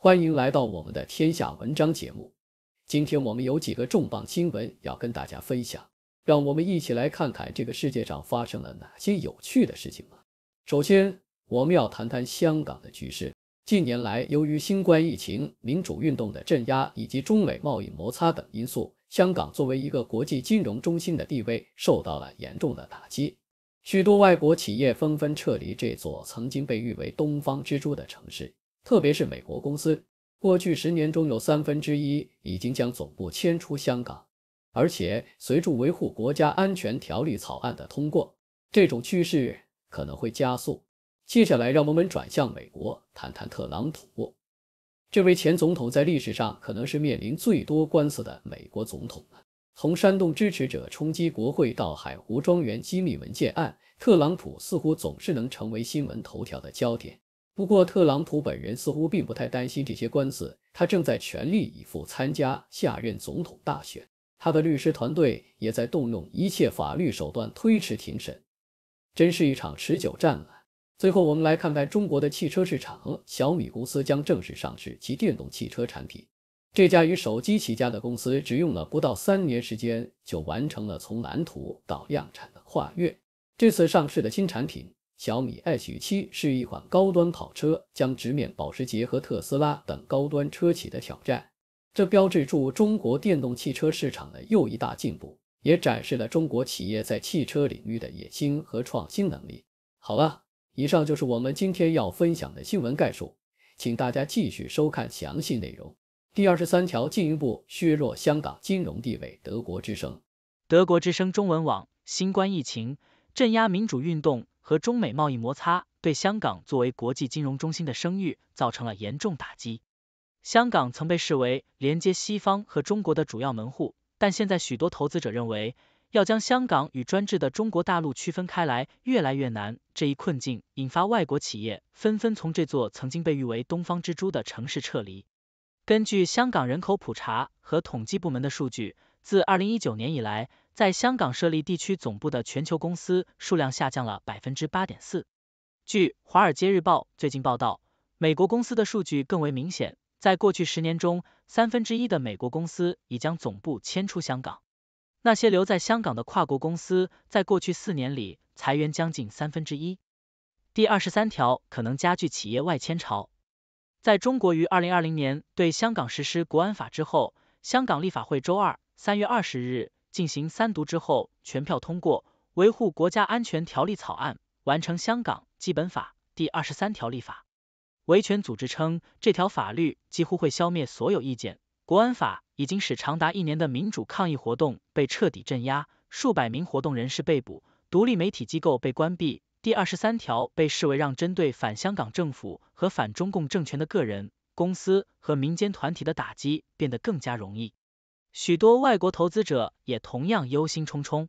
欢迎来到我们的天下文章节目。今天我们有几个重磅新闻要跟大家分享，让我们一起来看看这个世界上发生了哪些有趣的事情吧。首先，我们要谈谈香港的局势。近年来，由于新冠疫情、民主运动的镇压以及中美贸易摩擦等因素，香港作为一个国际金融中心的地位受到了严重的打击，许多外国企业纷纷撤离这座曾经被誉为东方之珠的城市。特别是美国公司，过去十年中有三分之一已经将总部迁出香港，而且随着维护国家安全条例草案的通过，这种趋势可能会加速。接下来，让我们转向美国，谈谈特朗普。这位前总统在历史上可能是面临最多官司的美国总统了。从煽动支持者冲击国会到海湖庄园机密文件案，特朗普似乎总是能成为新闻头条的焦点。不过，特朗普本人似乎并不太担心这些官司，他正在全力以赴参加下任总统大选。他的律师团队也在动用一切法律手段推迟庭审，真是一场持久战啊！最后，我们来看看中国的汽车市场。小米公司将正式上市其电动汽车产品。这家与手机起家的公司，只用了不到三年时间就完成了从蓝图到量产的跨越。这次上市的新产品。小米 H 七是一款高端跑车，将直面保时捷和特斯拉等高端车企的挑战。这标志着中国电动汽车市场的又一大进步，也展示了中国企业在汽车领域的野心和创新能力。好了，以上就是我们今天要分享的新闻概述，请大家继续收看详细内容。第二十三条，进一步削弱香港金融地位。德国之声，德国之声中文网，新冠疫情，镇压民主运动。和中美贸易摩擦对香港作为国际金融中心的声誉造成了严重打击。香港曾被视为连接西方和中国的主要门户，但现在许多投资者认为，要将香港与专制的中国大陆区分开来越来越难。这一困境引发外国企业纷纷从这座曾经被誉为东方之珠的城市撤离。根据香港人口普查和统计部门的数据，自二零一九年以来，在香港设立地区总部的全球公司数量下降了百分之八点四。据《华尔街日报》最近报道，美国公司的数据更为明显，在过去十年中，三分之一的美国公司已将总部迁出香港。那些留在香港的跨国公司在过去四年里裁员将近三分之一。第二十三条可能加剧企业外迁潮。在中国于二零二零年对香港实施国安法之后，香港立法会周二（三月二十日）。进行三读之后，全票通过《维护国家安全条例》草案，完成香港基本法第二十三条立法。维权组织称，这条法律几乎会消灭所有意见。国安法已经使长达一年的民主抗议活动被彻底镇压，数百名活动人士被捕，独立媒体机构被关闭。第二十三条被视为让针对反香港政府和反中共政权的个人、公司和民间团体的打击变得更加容易。许多外国投资者也同样忧心忡忡。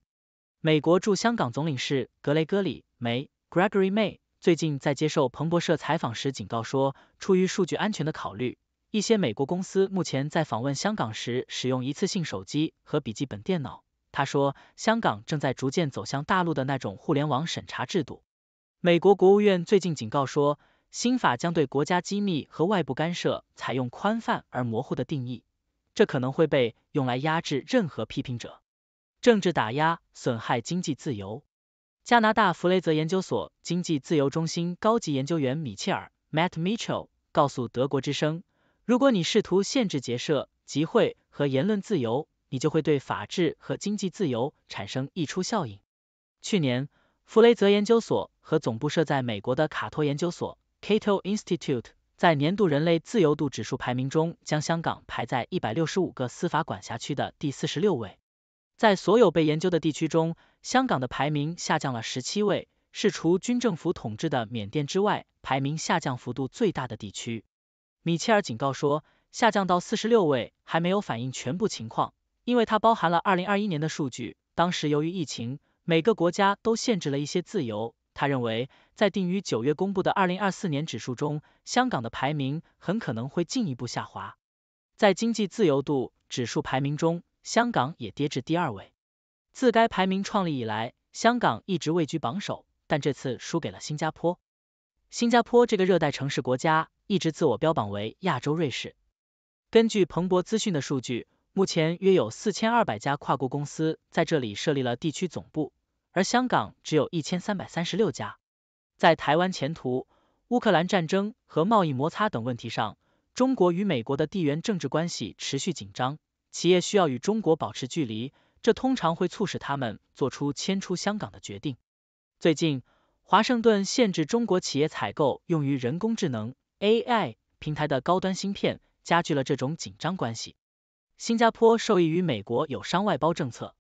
美国驻香港总领事格雷戈里梅 （Gregory May） 最近在接受彭博社采访时警告说，出于数据安全的考虑，一些美国公司目前在访问香港时使用一次性手机和笔记本电脑。他说，香港正在逐渐走向大陆的那种互联网审查制度。美国国务院最近警告说，新法将对国家机密和外部干涉采用宽泛而模糊的定义。这可能会被用来压制任何批评者，政治打压损害经济自由。加拿大弗雷泽研究所经济自由中心高级研究员米切尔 Matt Mitchell 告诉德国之声，如果你试图限制结社、集会和言论自由，你就会对法治和经济自由产生溢出效应。去年，弗雷泽研究所和总部设在美国的卡托研究所 Cato Institute。在年度人类自由度指数排名中，将香港排在一百六十五个司法管辖区的第四十六位。在所有被研究的地区中，香港的排名下降了十七位，是除军政府统治的缅甸之外排名下降幅度最大的地区。米切尔警告说，下降到四十六位还没有反映全部情况，因为它包含了二零二一年的数据，当时由于疫情，每个国家都限制了一些自由。他认为，在定于九月公布的二零二四年指数中，香港的排名很可能会进一步下滑。在经济自由度指数排名中，香港也跌至第二位。自该排名创立以来，香港一直位居榜首，但这次输给了新加坡。新加坡这个热带城市国家一直自我标榜为亚洲瑞士。根据彭博资讯的数据，目前约有四千二百家跨国公司在这里设立了地区总部。而香港只有一千三百三十六家。在台湾前途、乌克兰战争和贸易摩擦等问题上，中国与美国的地缘政治关系持续紧张，企业需要与中国保持距离，这通常会促使他们做出迁出香港的决定。最近，华盛顿限制中国企业采购用于人工智能 （AI） 平台的高端芯片，加剧了这种紧张关系。新加坡受益于美国有商外包政策。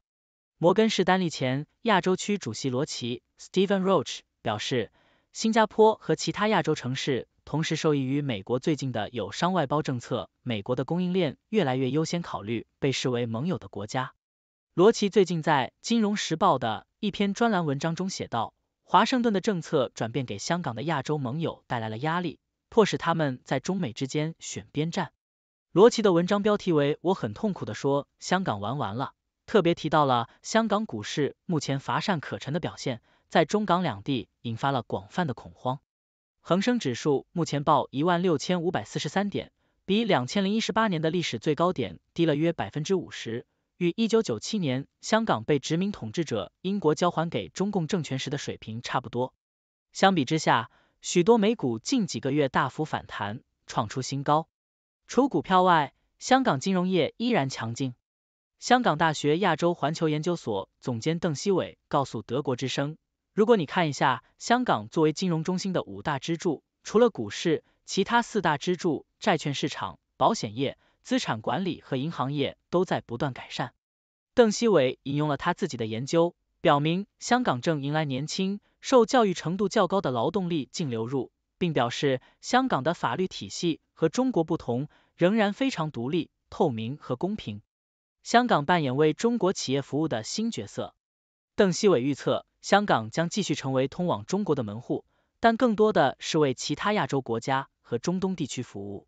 摩根士丹利前亚洲区主席罗奇 （Steven Roach） 表示，新加坡和其他亚洲城市同时受益于美国最近的友商外包政策。美国的供应链越来越优先考虑被视为盟友的国家。罗奇最近在《金融时报》的一篇专栏文章中写道，华盛顿的政策转变给香港的亚洲盟友带来了压力，迫使他们在中美之间选边站。罗奇的文章标题为：“我很痛苦地说，香港玩完了。”特别提到了香港股市目前乏善可陈的表现，在中港两地引发了广泛的恐慌。恒生指数目前报一万六千五百四十三点，比两千零一十八年的历史最高点低了约百分之五十，与一九九七年香港被殖民统治者英国交还给中共政权时的水平差不多。相比之下，许多美股近几个月大幅反弹，创出新高。除股票外，香港金融业依然强劲。香港大学亚洲环球研究所总监邓希伟告诉德国之声：“如果你看一下香港作为金融中心的五大支柱，除了股市，其他四大支柱——债券市场、保险业、资产管理和银行业——都在不断改善。”邓希伟引用了他自己的研究，表明香港正迎来年轻、受教育程度较高的劳动力净流入，并表示香港的法律体系和中国不同，仍然非常独立、透明和公平。香港扮演为中国企业服务的新角色。邓希伟预测，香港将继续成为通往中国的门户，但更多的是为其他亚洲国家和中东地区服务。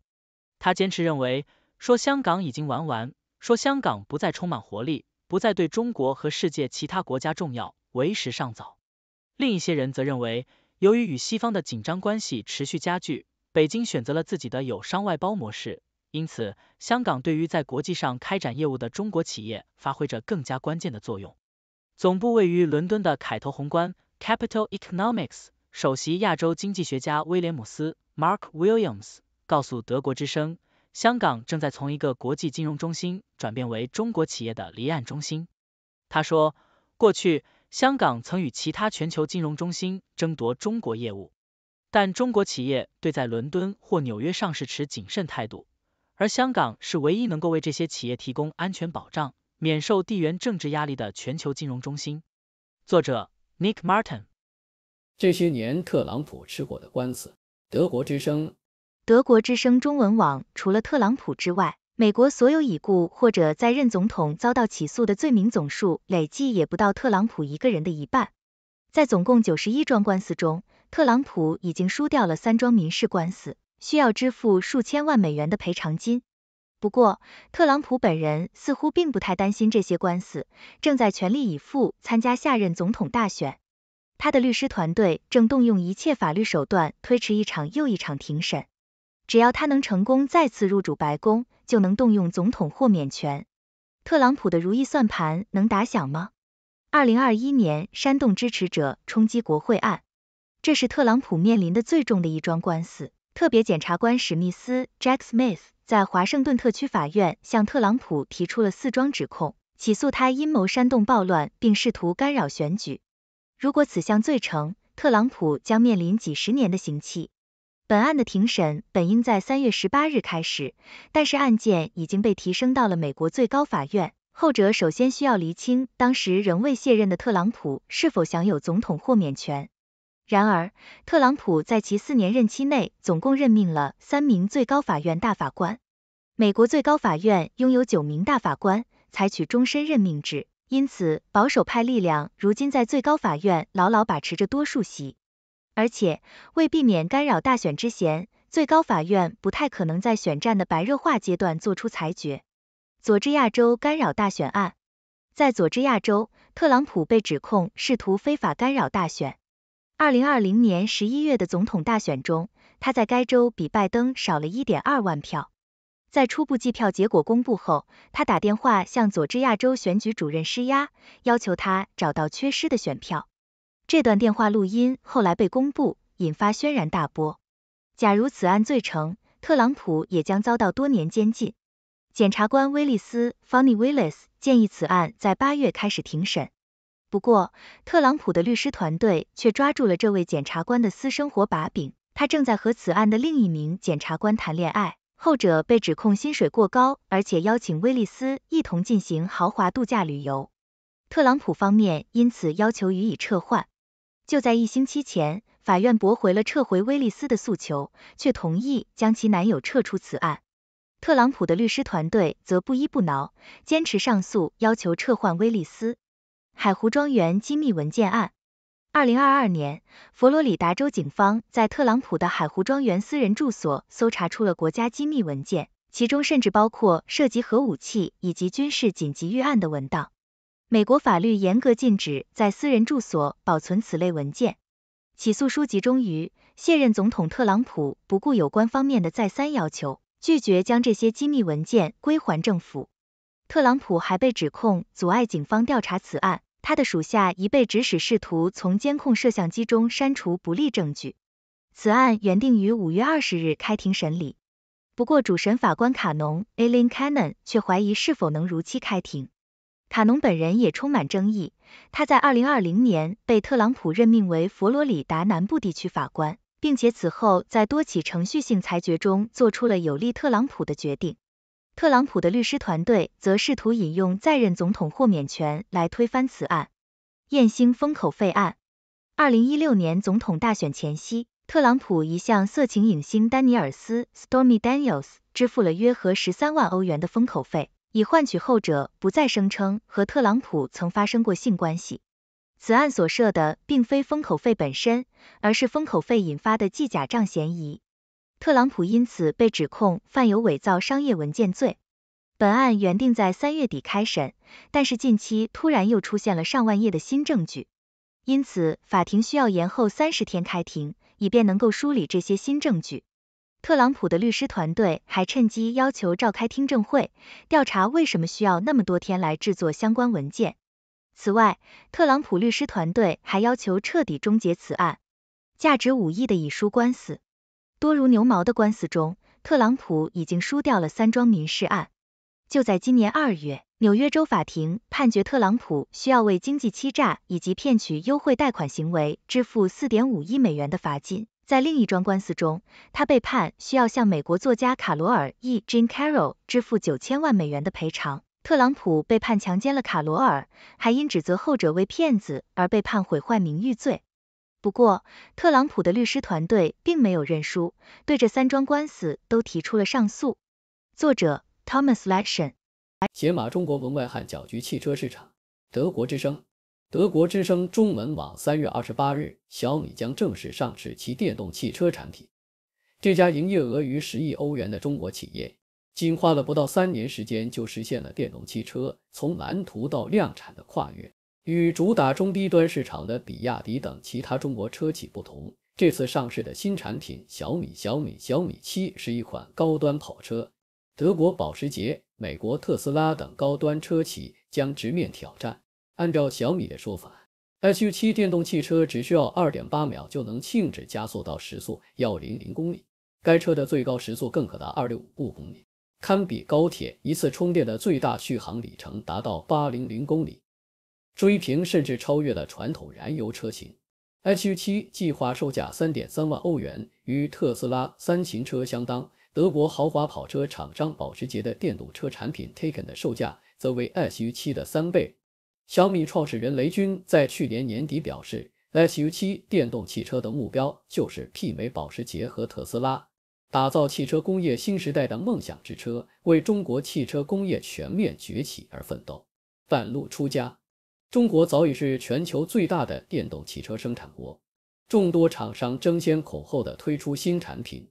他坚持认为，说香港已经玩完，说香港不再充满活力，不再对中国和世界其他国家重要，为时尚早。另一些人则认为，由于与西方的紧张关系持续加剧，北京选择了自己的友商外包模式。因此，香港对于在国际上开展业务的中国企业发挥着更加关键的作用。总部位于伦敦的凯投宏观 （Capital Economics） 首席亚洲经济学家威廉姆斯 （Mark Williams） 告诉德国之声，香港正在从一个国际金融中心转变为中国企业的离岸中心。他说，过去香港曾与其他全球金融中心争夺中国业务，但中国企业对在伦敦或纽约上市持谨慎态度。而香港是唯一能够为这些企业提供安全保障、免受地缘政治压力的全球金融中心。作者 Nick Martin。这些年特朗普吃过的官司，德国之声，德国之声中文网。除了特朗普之外，美国所有已故或者在任总统遭到起诉的罪名总数累计也不到特朗普一个人的一半。在总共九十一桩官司中，特朗普已经输掉了三桩民事官司。需要支付数千万美元的赔偿金。不过，特朗普本人似乎并不太担心这些官司，正在全力以赴参加下任总统大选。他的律师团队正动用一切法律手段推迟一场又一场庭审。只要他能成功再次入主白宫，就能动用总统豁免权。特朗普的如意算盘能打响吗？二零二一年煽动支持者冲击国会案，这是特朗普面临的最重的一桩官司。特别检察官史密斯 Jack Smith 在华盛顿特区法院向特朗普提出了四桩指控，起诉他阴谋煽动暴乱并试图干扰选举。如果此项罪成，特朗普将面临几十年的刑期。本案的庭审本应在三月十八日开始，但是案件已经被提升到了美国最高法院，后者首先需要厘清当时仍未卸任的特朗普是否享有总统豁免权。然而，特朗普在其四年任期内总共任命了三名最高法院大法官。美国最高法院拥有九名大法官，采取终身任命制，因此保守派力量如今在最高法院牢牢把持着多数席。而且，为避免干扰大选之嫌，最高法院不太可能在选战的白热化阶段做出裁决。佐治亚州干扰大选案，在佐治亚州，特朗普被指控试图非法干扰大选。二零二零年十一月的总统大选中，他在该州比拜登少了一点二万票。在初步计票结果公布后，他打电话向佐治亚州选举主任施压，要求他找到缺失的选票。这段电话录音后来被公布，引发轩然大波。假如此案罪成，特朗普也将遭到多年监禁。检察官威利斯· f n n y Willis） 建议此案在八月开始庭审。不过，特朗普的律师团队却抓住了这位检察官的私生活把柄，他正在和此案的另一名检察官谈恋爱，后者被指控薪水过高，而且邀请威利斯一同进行豪华度假旅游。特朗普方面因此要求予以撤换。就在一星期前，法院驳回了撤回威利斯的诉求，却同意将其男友撤出此案。特朗普的律师团队则不依不挠，坚持上诉，要求撤换威利斯。海湖庄园机密文件案，二零二二年，佛罗里达州警方在特朗普的海湖庄园私人住所搜查出了国家机密文件，其中甚至包括涉及核武器以及军事紧急预案的文档。美国法律严格禁止在私人住所保存此类文件。起诉书集中于卸任总统特朗普不顾有关方面的再三要求，拒绝将这些机密文件归还政府。特朗普还被指控阻碍警方调查此案。他的属下已被指使试图从监控摄像机中删除不利证据。此案原定于五月二十日开庭审理，不过主审法官卡农 （Allen Cannon） 却怀疑是否能如期开庭。卡农本人也充满争议，他在二零二零年被特朗普任命为佛罗里达南部地区法官，并且此后在多起程序性裁决中做出了有利特朗普的决定。特朗普的律师团队则试图引用在任总统豁免权来推翻此案。艳星封口费案，二零一六年总统大选前夕，特朗普已向色情影星丹尼尔斯 （Stormy Daniels） 支付了约合十三万欧元的封口费，以换取后者不再声称和特朗普曾发生过性关系。此案所涉的并非封口费本身，而是封口费引发的记假账嫌疑。特朗普因此被指控犯有伪造商业文件罪。本案原定在三月底开审，但是近期突然又出现了上万页的新证据，因此法庭需要延后三十天开庭，以便能够梳理这些新证据。特朗普的律师团队还趁机要求召开听证会，调查为什么需要那么多天来制作相关文件。此外，特朗普律师团队还要求彻底终结此案，价值五亿的已输官司。多如牛毛的官司中，特朗普已经输掉了三桩民事案。就在今年二月，纽约州法庭判决特朗普需要为经济欺诈以及骗取优惠贷款行为支付四点五亿美元的罚金。在另一桩官司中，他被判需要向美国作家卡罗尔 （E. Jean Carroll） 支付九千万美元的赔偿。特朗普被判强奸了卡罗尔，还因指责后者为骗子而被判毁坏名誉罪。不过，特朗普的律师团队并没有认输，对这三桩官司都提出了上诉。作者：Thomas Lachan。解码中国门外汉搅局汽车市场。德国之声，德国之声中文网三月二十八日，小米将正式上市其电动汽车产品。这家营业额逾十亿欧元的中国企业，仅花了不到三年时间，就实现了电动汽车从蓝图到量产的跨越。与主打中低端市场的比亚迪等其他中国车企不同，这次上市的新产品小米小米小米七是一款高端跑车。德国保时捷、美国特斯拉等高端车企将直面挑战。按照小米的说法，SU7 电动汽车只需要二点八秒就能静止加速到时速幺零零公里，该车的最高时速更可达二六五公里，堪比高铁。一次充电的最大续航里程达到八零零公里。追平甚至超越了传统燃油车型。S U 七计划售价3.3万欧元，与特斯拉三型车相当。德国豪华跑车厂商保时捷的电动车产品 Taycan 的售价则为 S U 七的三倍。小米创始人雷军在去年年底表示，S U 七电动汽车的目标就是媲美保时捷和特斯拉，打造汽车工业新时代的梦想之车，为中国汽车工业全面崛起而奋斗。半路出家。中国早已是全球最大的电动汽车生产国，众多厂商争先恐后的推出新产品。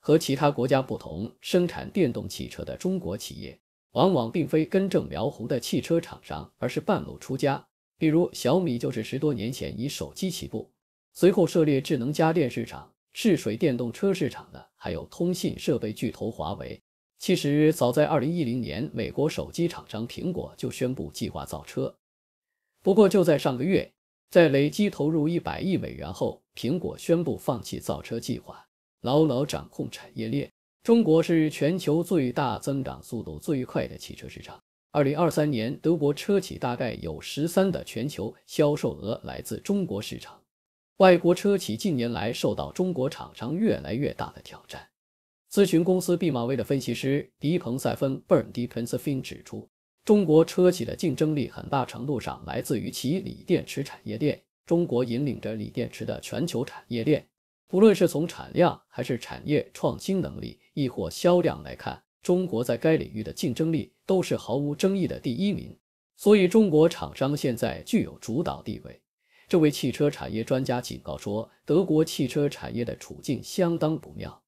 和其他国家不同，生产电动汽车的中国企业往往并非根正苗红的汽车厂商，而是半路出家。比如小米就是十多年前以手机起步，随后涉猎智能家电市场，试水电动车市场的还有通信设备巨头华为。其实早在二零一零年，美国手机厂商苹果就宣布计划造车。不过，就在上个月，在累计投入一百亿美元后，苹果宣布放弃造车计划，牢牢掌控产业链。中国是全球最大、增长速度最快的汽车市场。二零二三年，德国车企大概有十三的全球销售额来自中国市场。外国车企近年来受到中国厂商越来越大的挑战。咨询公司毕马威的分析师迪彭塞芬 （Bernie p e n s f i n 指出。中国车企的竞争力很大程度上来自于其锂电池产业链。中国引领着锂电池的全球产业链，不论是从产量还是产业创新能力，亦或销量来看，中国在该领域的竞争力都是毫无争议的第一名。所以，中国厂商现在具有主导地位。这位汽车产业专家警告说，德国汽车产业的处境相当不妙。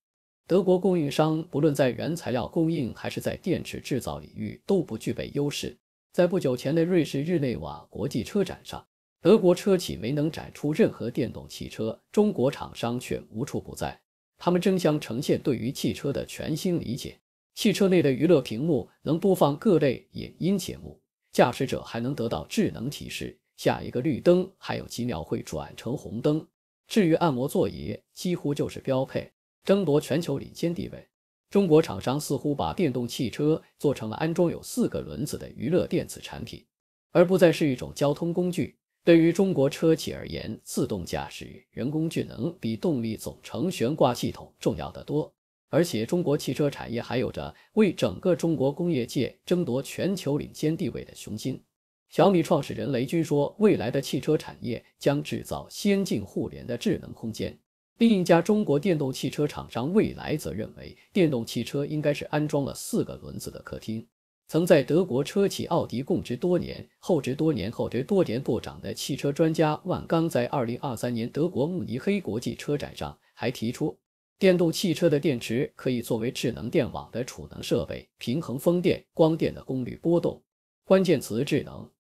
德国供应商不论在原材料供应还是在电池制造领域都不具备优势。在不久前的瑞士日内瓦国际车展上，德国车企没能展出任何电动汽车，中国厂商却无处不在。他们争相呈现对于汽车的全新理解。汽车内的娱乐屏幕能播放各类影音节目，驾驶者还能得到智能提示：下一个绿灯还有几秒会转成红灯。至于按摩座椅，几乎就是标配。争夺全球领先地位，中国厂商似乎把电动汽车做成了安装有四个轮子的娱乐电子产品，而不再是一种交通工具。对于中国车企而言，自动驾驶、人工智能比动力总成、悬挂系统重要得多。而且，中国汽车产业还有着为整个中国工业界争夺全球领先地位的雄心。小米创始人雷军说：“未来的汽车产业将制造先进互联的智能空间。”另一家中国电动汽车厂商蔚来则认为，电动汽车应该是安装了四个轮子的客厅。曾在德国车企奥迪供职多年、后职多年、后职多年部长的汽车专家万刚，在二零二三年德国慕尼黑国际车展上还提出，电动汽车的电池可以作为智能电网的储能设备，平衡风电、光电的功率波动。关键词：智能。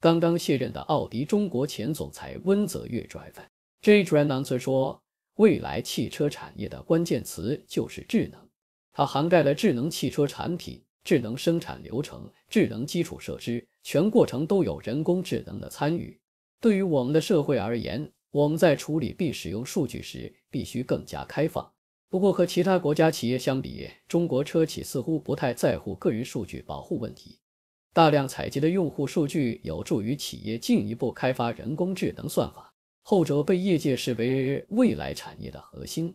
刚刚卸任的奥迪中国前总裁温泽月 v e j t r a n w e r 说。未来汽车产业的关键词就是智能，它涵盖了智能汽车产品、智能生产流程、智能基础设施，全过程都有人工智能的参与。对于我们的社会而言，我们在处理并使用数据时，必须更加开放。不过和其他国家企业相比，中国车企似乎不太在乎个人数据保护问题。大量采集的用户数据，有助于企业进一步开发人工智能算法。后者被业界视为未来产业的核心。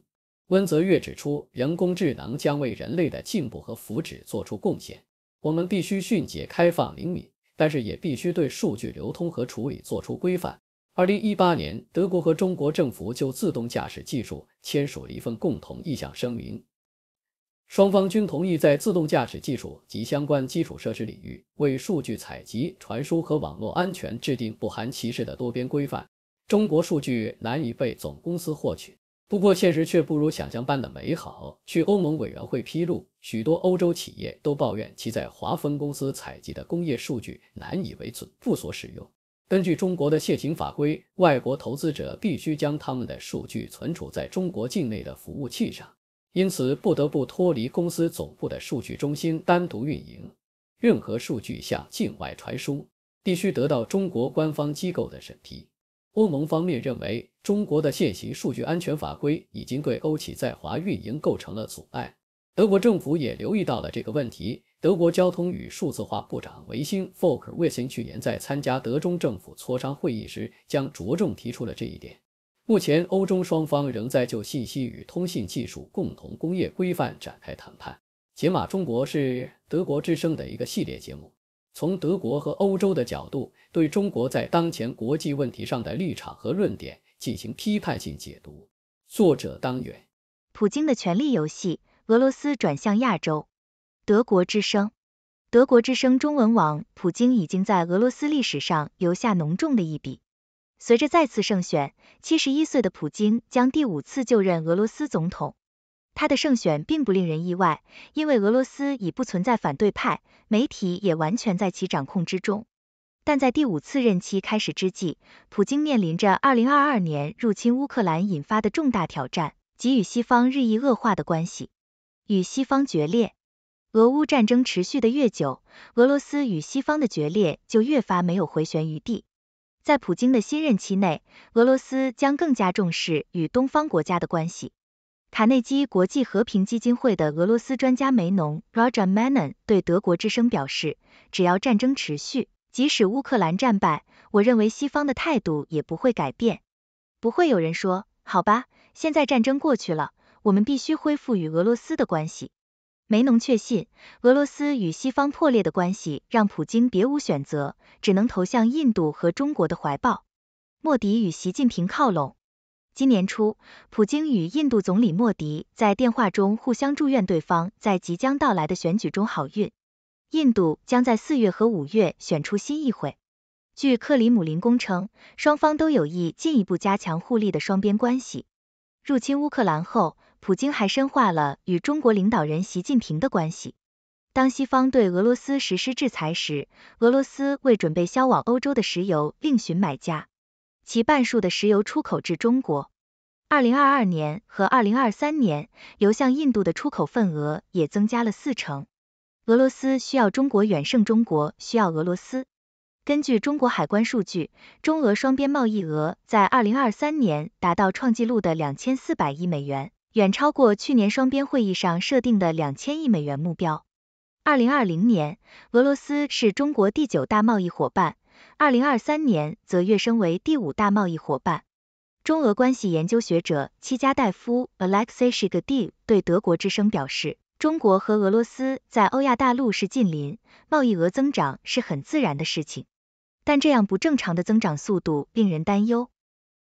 温泽月指出，人工智能将为人类的进步和福祉做出贡献。我们必须迅捷、开放、灵敏，但是也必须对数据流通和处理做出规范。二零一八年，德国和中国政府就自动驾驶技术签署了一份共同意向声明，双方均同意在自动驾驶技术及相关基础设施领域，为数据采集、传输和网络安全制定不含歧视的多边规范。中国数据难以被总公司获取，不过现实却不如想象般的美好。据欧盟委员会披露，许多欧洲企业都抱怨其在华分公司采集的工业数据难以为准，不所使用。根据中国的泄情法规，外国投资者必须将他们的数据存储在中国境内的服务器上，因此不得不脱离公司总部的数据中心单独运营。任何数据向境外传输，必须得到中国官方机构的审批。欧盟方面认为，中国的现行数据安全法规已经对欧企在华运营构成了阻碍。德国政府也留意到了这个问题。德国交通与数字化部长维辛 （Folk w i n z n 去年在参加德中政府磋商会议时，将着重提出了这一点。目前，欧中双方仍在就信息与通信技术共同工业规范展开谈判。解码中国是德国之声的一个系列节目。从德国和欧洲的角度，对中国在当前国际问题上的立场和论点进行批判性解读。作者：当远。普京的权力游戏，俄罗斯转向亚洲。德国之声，德国之声中文网。普京已经在俄罗斯历史上留下浓重的一笔。随着再次胜选，七十一岁的普京将第五次就任俄罗斯总统。他的胜选并不令人意外，因为俄罗斯已不存在反对派，媒体也完全在其掌控之中。但在第五次任期开始之际，普京面临着二零二二年入侵乌克兰引发的重大挑战给与西方日益恶化的关系。与西方决裂，俄乌战争持续的越久，俄罗斯与西方的决裂就越发没有回旋余地。在普京的新任期内，俄罗斯将更加重视与东方国家的关系。卡内基国际和平基金会的俄罗斯专家梅农 （Raja Menon） 对德国之声表示：“只要战争持续，即使乌克兰战败，我认为西方的态度也不会改变。不会有人说，好吧，现在战争过去了，我们必须恢复与俄罗斯的关系。”梅农确信，俄罗斯与西方破裂的关系让普京别无选择，只能投向印度和中国的怀抱。莫迪与习近平靠拢。今年初，普京与印度总理莫迪在电话中互相祝愿对方在即将到来的选举中好运。印度将在四月和五月选出新议会。据克里姆林宫称，双方都有意进一步加强互利的双边关系。入侵乌克兰后，普京还深化了与中国领导人习近平的关系。当西方对俄罗斯实施制裁时，俄罗斯为准备销往欧洲的石油另寻买家。其半数的石油出口至中国，2022年和2023年流向印度的出口份额也增加了四成。俄罗斯需要中国远胜中国需要俄罗斯。根据中国海关数据，中俄双边贸易额在2023年达到创纪录的2400亿美元，远超过去年双边会议上设定的2000亿美元目标。2020年，俄罗斯是中国第九大贸易伙伴。二零二三年则跃升为第五大贸易伙伴。中俄关系研究学者齐加代夫 （Alexey g a d e e 对德国之声表示，中国和俄罗斯在欧亚大陆是近邻，贸易额增长是很自然的事情。但这样不正常的增长速度令人担忧。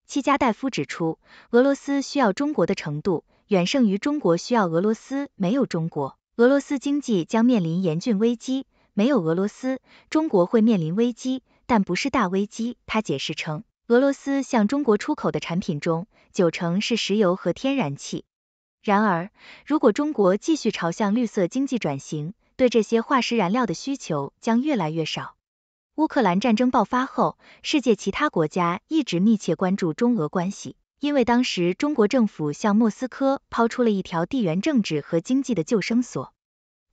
齐加代夫指出，俄罗斯需要中国的程度远胜于中国需要俄罗斯。没有中国，俄罗斯经济将面临严峻危机；没有俄罗斯，中国会面临危机。但不是大危机，他解释称，俄罗斯向中国出口的产品中，九成是石油和天然气。然而，如果中国继续朝向绿色经济转型，对这些化石燃料的需求将越来越少。乌克兰战争爆发后，世界其他国家一直密切关注中俄关系，因为当时中国政府向莫斯科抛出了一条地缘政治和经济的救生索。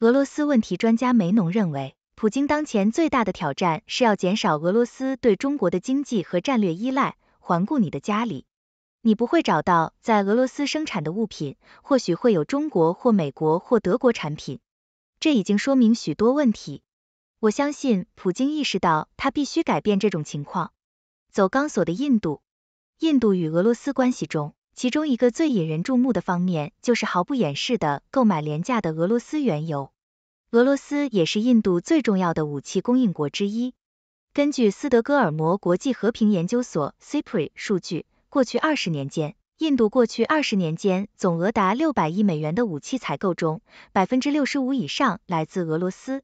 俄罗斯问题专家梅农认为。普京当前最大的挑战是要减少俄罗斯对中国的经济和战略依赖。环顾你的家里，你不会找到在俄罗斯生产的物品，或许会有中国或美国或德国产品。这已经说明许多问题。我相信普京意识到他必须改变这种情况。走钢索的印度，印度与俄罗斯关系中，其中一个最引人注目的方面就是毫不掩饰的购买廉价的俄罗斯原油。俄罗斯也是印度最重要的武器供应国之一。根据斯德哥尔摩国际和平研究所 （SIPRI） 数据，过去二十年间，印度过去二十年间总额达六百亿美元的武器采购中，百分之六十五以上来自俄罗斯。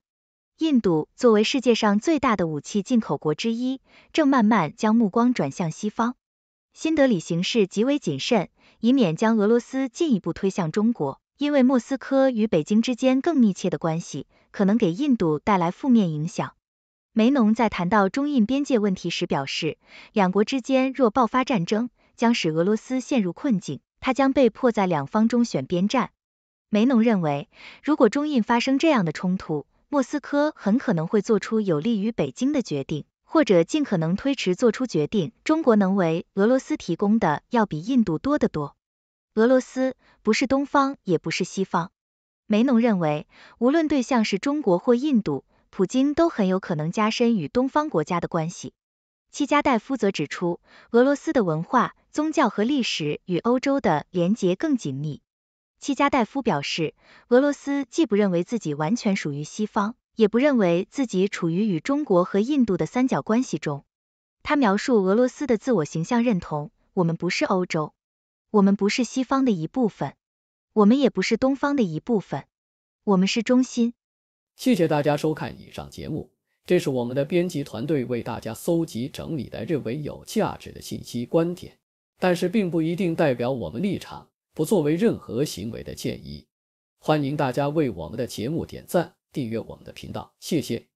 印度作为世界上最大的武器进口国之一，正慢慢将目光转向西方。新德里形势极为谨慎，以免将俄罗斯进一步推向中国。因为莫斯科与北京之间更密切的关系，可能给印度带来负面影响。梅农在谈到中印边界问题时表示，两国之间若爆发战争，将使俄罗斯陷入困境，他将被迫在两方中选边站。梅农认为，如果中印发生这样的冲突，莫斯科很可能会做出有利于北京的决定，或者尽可能推迟做出决定。中国能为俄罗斯提供的要比印度多得多。俄罗斯不是东方，也不是西方。梅农认为，无论对象是中国或印度，普京都很有可能加深与东方国家的关系。齐加代夫则指出，俄罗斯的文化、宗教和历史与欧洲的联结更紧密。齐加代夫表示，俄罗斯既不认为自己完全属于西方，也不认为自己处于与中国和印度的三角关系中。他描述俄罗斯的自我形象认同：“我们不是欧洲。”我们不是西方的一部分，我们也不是东方的一部分，我们是中心。谢谢大家收看以上节目，这是我们的编辑团队为大家搜集整理的认为有价值的信息观点，但是并不一定代表我们立场，不作为任何行为的建议。欢迎大家为我们的节目点赞、订阅我们的频道，谢谢。